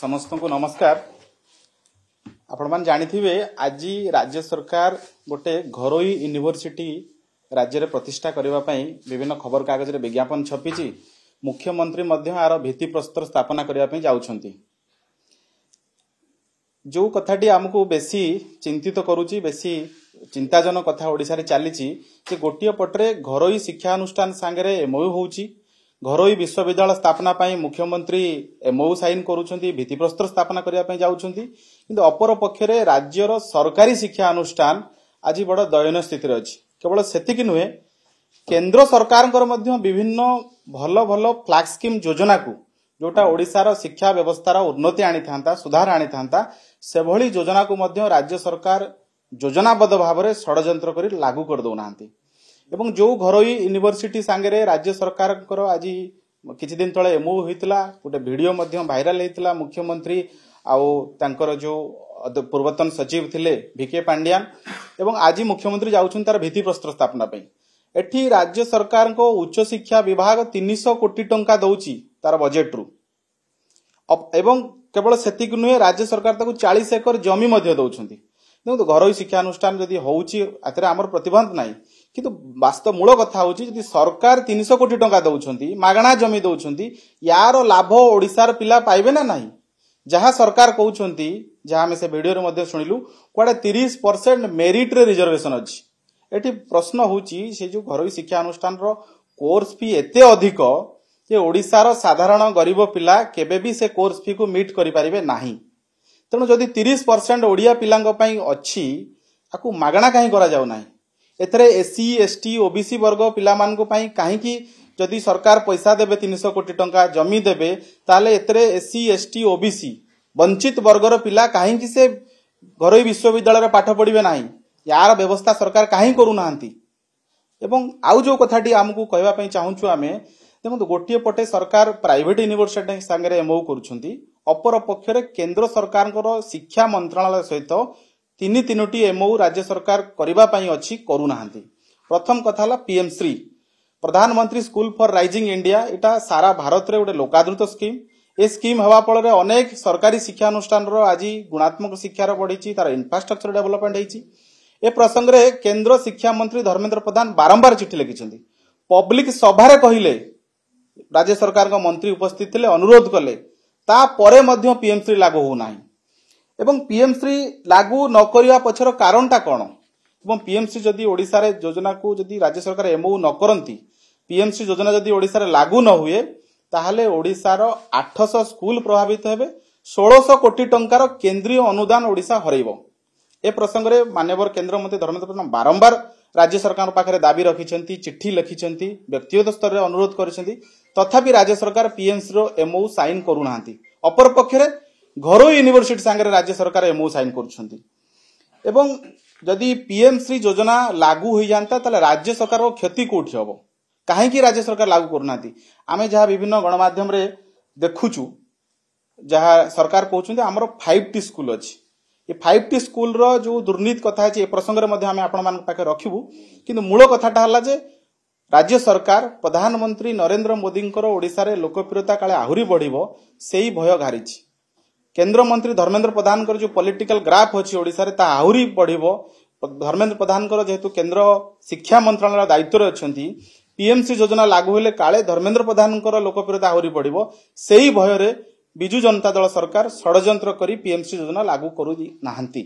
ସମସ୍ତଙ୍କୁ ନମସ୍କାର ଆପଣମାନେ ଜାଣିଥିବେ ଆଜି ରାଜ୍ୟ ସରକାର ଗୋଟିଏ ଘରୋଇ ୟୁନିଭର୍ସିଟି ରାଜ୍ୟରେ ପ୍ରତିଷ୍ଠା କରିବା ପାଇଁ ବିଭିନ୍ନ ଖବରକାଗଜରେ ବିଜ୍ଞାପନ ଛପିଛି ମୁଖ୍ୟମନ୍ତ୍ରୀ ମଧ୍ୟ ଏହାର ଭିତ୍ତିପ୍ରସ୍ତର ସ୍ଥାପନା କରିବା ପାଇଁ ଯାଉଛନ୍ତି ଯେଉଁ କଥାଟି ଆମକୁ ବେଶୀ ଚିନ୍ତିତ କରୁଛି ବେଶୀ ଚିନ୍ତାଜନକ କଥା ଓଡ଼ିଶାରେ ଚାଲିଛି ଯେ ଗୋଟିଏ ପଟରେ ଘରୋଇ ଶିକ୍ଷାନୁଷ୍ଠାନ ସାଙ୍ଗରେ ଏମଓ ହେଉଛି ଘରୋଇ ବିଶ୍ୱବିଦ୍ୟାଳୟ ସ୍ଥାପନା ପାଇଁ ମୁଖ୍ୟମନ୍ତ୍ରୀ ଏମଓ ସାଇନ୍ କରୁଛନ୍ତି ଭିତ୍ତିପ୍ରସ୍ତର ସ୍ଥାପନା କରିବା ପାଇଁ ଯାଉଛନ୍ତି କିନ୍ତୁ ଅପରପକ୍ଷରେ ରାଜ୍ୟର ସରକାରୀ ଶିକ୍ଷା ଅନୁଷ୍ଠାନ ଆଜି ବଡ଼ ଦୟନୀୟ ସ୍ଥିତିରେ ଅଛି କେବଳ ସେତିକି ନୁହେଁ କେନ୍ଦ୍ର ସରକାରଙ୍କର ମଧ୍ୟ ବିଭିନ୍ନ ଭଲ ଭଲ ଫ୍ଲାଗ୍ ସ୍କିମ୍ ଯୋଜନାକୁ ଯେଉଁଟା ଓଡ଼ିଶାର ଶିକ୍ଷା ବ୍ୟବସ୍ଥାର ଉନ୍ନତି ଆଣିଥାନ୍ତା ସୁଧାର ଆଣିଥାନ୍ତା ସେଭଳି ଯୋଜନାକୁ ମଧ୍ୟ ରାଜ୍ୟ ସରକାର ଯୋଜନାବଦ୍ଧ ଭାବରେ ଷଡ଼ଯନ୍ତ୍ର କରି ଲାଗୁ କରିଦେଉନାହାନ୍ତି ଏବଂ ଯେଉଁ ଘରୋଇ ୟୁନିଭର୍ସିଟି ସାଙ୍ଗରେ ରାଜ୍ୟ ସରକାରଙ୍କର ଆଜି କିଛିଦିନ ତଳେ ଏମଓ ହୋଇଥିଲା ଗୋଟେ ଭିଡ଼ିଓ ମଧ୍ୟ ଭାଇରାଲ ହେଇଥିଲା ମୁଖ୍ୟମନ୍ତ୍ରୀ ଆଉ ତାଙ୍କର ଯେଉଁ ପୂର୍ବତନ ସଚିବ ଥିଲେ ଭିକେ ପାଣ୍ଡିଆନ ଏବଂ ଆଜି ମୁଖ୍ୟମନ୍ତ୍ରୀ ଯାଉଛନ୍ତି ତାର ଭିତ୍ତିପ୍ରସ୍ତର ସ୍ଥାପନା ପାଇଁ ଏଠି ରାଜ୍ୟ ସରକାରଙ୍କ ଉଚ୍ଚଶିକ୍ଷା ବିଭାଗ ତିନିଶହ କୋଟି ଟଙ୍କା ଦେଉଛି ତାର ବଜେଟ୍ରୁ ଏବଂ କେବଳ ସେତିକି ନୁହେଁ ରାଜ୍ୟ ସରକାର ତାକୁ ଚାଳିଶ ଏକର ଜମି ମଧ୍ୟ ଦେଉଛନ୍ତି ଦେଖନ୍ତୁ ଘରୋଇ ଶିକ୍ଷାନୁଷ୍ଠାନ ଯଦି ହେଉଛି ଏଥିରେ ଆମର ପ୍ରତିବନ୍ଧ ନାହିଁ କିନ୍ତୁ ବାସ୍ତବ ମୂଳ କଥା ହେଉଛି ଯଦି ସରକାର ତିନିଶହ କୋଟି ଟଙ୍କା ଦେଉଛନ୍ତି ମାଗଣା ଜମି ଦେଉଛନ୍ତି ୟାର ଲାଭ ଓଡ଼ିଶାର ପିଲା ପାଇବେ ନା ନାହିଁ ଯାହା ସରକାର କହୁଛନ୍ତି ଯାହା ଆମେ ସେ ଭିଡ଼ିଓରେ ମଧ୍ୟ ଶୁଣିଲୁ କୁଆଡ଼େ ତିରିଶ ପରସେଣ୍ଟ ମେରିଟ୍ରେ ରିଜର୍ଭେସନ୍ ଅଛି ଏଠି ପ୍ରଶ୍ନ ହେଉଛି ସେ ଯେଉଁ ଘରୋଇ ଶିକ୍ଷାନୁଷ୍ଠାନର କୋର୍ସ ଫି ଏତେ ଅଧିକ ଯେ ଓଡ଼ିଶାର ସାଧାରଣ ଗରିବ ପିଲା କେବେ ବି ସେ କୋର୍ସ ଫିକୁ ମିଟ୍ କରିପାରିବେ ନାହିଁ ତେଣୁ ଯଦି ତିରିଶ ପରସେଣ୍ଟ ଓଡ଼ିଆ ପିଲାଙ୍କ ପାଇଁ ଅଛି ତାକୁ ମାଗଣା କାହିଁ କରାଯାଉ ନାହିଁ ଏଥିରେ S C S T OBC ବର୍ଗ ପିଲାମାନଙ୍କ ପାଇଁ କାହିଁକି ଯଦି ସରକାର ପଇସା ଦେବେ ତିନିଶହ କୋଟି ଟଙ୍କା ଜମି ଦେବେ ତାହେଲେ ଏଥିରେ S C S T OBC ବଞ୍ଚିତ ବର୍ଗର ପିଲା କାହିଁକି ସେ ଘରୋଇ ବିଶ୍ୱବିଦ୍ୟାଳୟରେ ପାଠ ପଢ଼ିବେ ନାହିଁ ଏହାର ବ୍ୟବସ୍ଥା ସରକାର କାହିଁ କରୁନାହାନ୍ତି ଏବଂ ଆଉ ଯେଉଁ କଥାଟି ଆମକୁ କହିବା ପାଇଁ ଚାହୁଁଛୁ ଆମେ ଦେଖନ୍ତୁ ଗୋଟିଏ ପଟେ ସରକାର ପ୍ରାଇଭେଟ ୟୁନିଭର୍ସିଟି ସାଙ୍ଗରେ ଏମ୍ଓ କରୁଛନ୍ତି ଅପର ପକ୍ଷରେ କେନ୍ଦ୍ର ସରକାରଙ୍କର ଶିକ୍ଷା ମନ୍ତ୍ରଣାଳୟ ସହିତ ତିନି ତିନୋଟି ଏମ୍ଓ ରାଜ୍ୟ ସରକାର କରିବା ପାଇଁ ଅଛି କରୁନାହାନ୍ତି ପ୍ରଥମ କଥା ହେଲା ପିଏମ୍ ଶ୍ରୀ ପ୍ରଧାନମନ୍ତ୍ରୀ ସ୍କୁଲ ଫର୍ ରାଇଜିଂ ଇଣ୍ଡିଆ ଏଇଟା ସାରା ଭାରତରେ ଗୋଟେ ଲୋକାଦୃତ ସ୍କିମ୍ ଏ ସ୍କିମ୍ ହେବା ଫଳରେ ଅନେକ ସରକାରୀ ଶିକ୍ଷାନୁଷ୍ଠାନର ଆଜି ଗୁଣାତ୍ମକ ଶିକ୍ଷାର ବଢ଼ିଛି ତାର ଇନଫ୍ରାଷ୍ଟ୍ରକ୍ଚର ଡେଭଲପମେଣ୍ଟ ହେଇଛି ଏ ପ୍ରସଙ୍ଗରେ କେନ୍ଦ୍ର ଶିକ୍ଷାମନ୍ତ୍ରୀ ଧର୍ମେନ୍ଦ୍ର ପ୍ରଧାନ ବାରମ୍ବାର ଚିଠି ଲେଖିଛନ୍ତି ପବ୍ଲିକ ସଭାରେ କହିଲେ ରାଜ୍ୟ ସରକାରଙ୍କ ମନ୍ତ୍ରୀ ଉପସ୍ଥିତ ଥିଲେ ଅନୁରୋଧ କଲେ ତାପରେ ମଧ୍ୟ ପିଏମ୍ଶ୍ରୀ ଲାଗୁ ହେଉନାହିଁ এবং পিএম শ্রী লাগু ନ କରିବା ପଛର କାରଣଟା କ'ଣ ଏବଂ ପିଏମ୍ ଶ୍ରୀ ଯଦି ଓଡ଼ିଶାରେ ଯୋଜନାକୁ ଯଦି ରାଜ୍ୟ ସରକାର ଏମ୍ଓ ନ କରନ୍ତି ପିଏମ୍ ଶ୍ରୀ ଯୋଜନା ଯଦି ଓଡ଼ିଶାରେ ଲାଗୁ ନ ହୁଏ ତାହେଲେ ଓଡ଼ିଶାର ଆଠଶହ ସ୍କୁଲ ପ୍ରଭାବିତ ହେବେ ଷୋଳଶହ କୋଟି ଟଙ୍କାର କେନ୍ଦ୍ରୀୟ ଅନୁଦାନ ଓଡ଼ିଶା ହରାଇବ ଏ ପ୍ରସଙ୍ଗରେ ମାନ୍ୟବର କେନ୍ଦ୍ରମନ୍ତ୍ରୀ ଧର୍ମେନ୍ଦ୍ର ପ୍ରଧାନ ବାରମ୍ବାର ରାଜ୍ୟ ସରକାରଙ୍କ ପାଖରେ ଦାବି ରଖିଛନ୍ତି ଚିଠି ଲେଖିଛନ୍ତି ବ୍ୟକ୍ତିଗତ ସ୍ତରରେ ଅନୁରୋଧ କରିଛନ୍ତି ତଥାପି ରାଜ୍ୟ ସରକାର ପିଏମ୍ସିର ଏମ୍ଓ ସାଇନ୍ କରୁନାହାନ୍ତି ଅପରପକ୍ଷରେ ଘରୋଇ ୟୁନିଭର୍ସିଟି ସାଙ୍ଗରେ ରାଜ୍ୟ ସରକାର ଏମଓ ସାଇନ୍ କରୁଛନ୍ତି ଏବଂ ଯଦି ପିଏମ୍ଶ୍ରୀ ଯୋଜନା ଲାଗୁ ହୋଇଯାଆନ୍ତା ତାହେଲେ ରାଜ୍ୟ ସରକାରଙ୍କ କ୍ଷତି କେଉଁଠି ହେବ କାହିଁକି ରାଜ୍ୟ ସରକାର ଲାଗୁ କରୁନାହାନ୍ତି ଆମେ ଯାହା ବିଭିନ୍ନ ଗଣମାଧ୍ୟମରେ ଦେଖୁଛୁ ଯାହା ସରକାର କହୁଛନ୍ତି ଆମର ଫାଇଭ୍ ଟି ସ୍କୁଲ୍ ଅଛି ଏ ଫାଇଭ୍ ଟି ସ୍କୁଲ୍ର ଯେଉଁ ଦୁର୍ନୀତି କଥା ଅଛି ଏ ପ୍ରସଙ୍ଗରେ ମଧ୍ୟ ଆମେ ଆପଣମାନଙ୍କ ପାଖରେ ରଖିବୁ କିନ୍ତୁ ମୂଳ କଥାଟା ହେଲା ଯେ ରାଜ୍ୟ ସରକାର ପ୍ରଧାନମନ୍ତ୍ରୀ ନରେନ୍ଦ୍ର ମୋଦିଙ୍କର ଓଡ଼ିଶାରେ ଲୋକପ୍ରିୟତା କାଳେ ଆହୁରି ବଢ଼ିବ ସେଇ ଭୟ ଘାରିଛି କେନ୍ଦ୍ରମନ୍ତ୍ରୀ ଧର୍ମେନ୍ଦ୍ର ପ୍ରଧାନଙ୍କର ଯେଉଁ ପଲିଟିକାଲ ଗ୍ରାଫ ଅଛି ଓଡ଼ିଶାରେ ତାହା ଆହୁରି ବଢ଼ିବ ଧର୍ମେନ୍ଦ୍ର ପ୍ରଧାନଙ୍କର ଯେହେତୁ କେନ୍ଦ୍ର ଶିକ୍ଷା ମନ୍ତ୍ରଣାଳୟ ଦାୟିତ୍ୱରେ ଅଛନ୍ତି ପିଏମ୍ସି ଯୋଜନା ଲାଗୁ ହେଲେ କାଳେ ଧର୍ମେନ୍ଦ୍ର ପ୍ରଧାନଙ୍କର ଲୋକପ୍ରିୟତା ଆହୁରି ବଢ଼ିବ ସେହି ଭୟରେ ବିଜୁ ଜନତା ଦଳ ସରକାର ଷଡ଼ଯନ୍ତ୍ର କରି ପିଏମ୍ସି ଯୋଜନା ଲାଗୁ କରୁନାହାନ୍ତି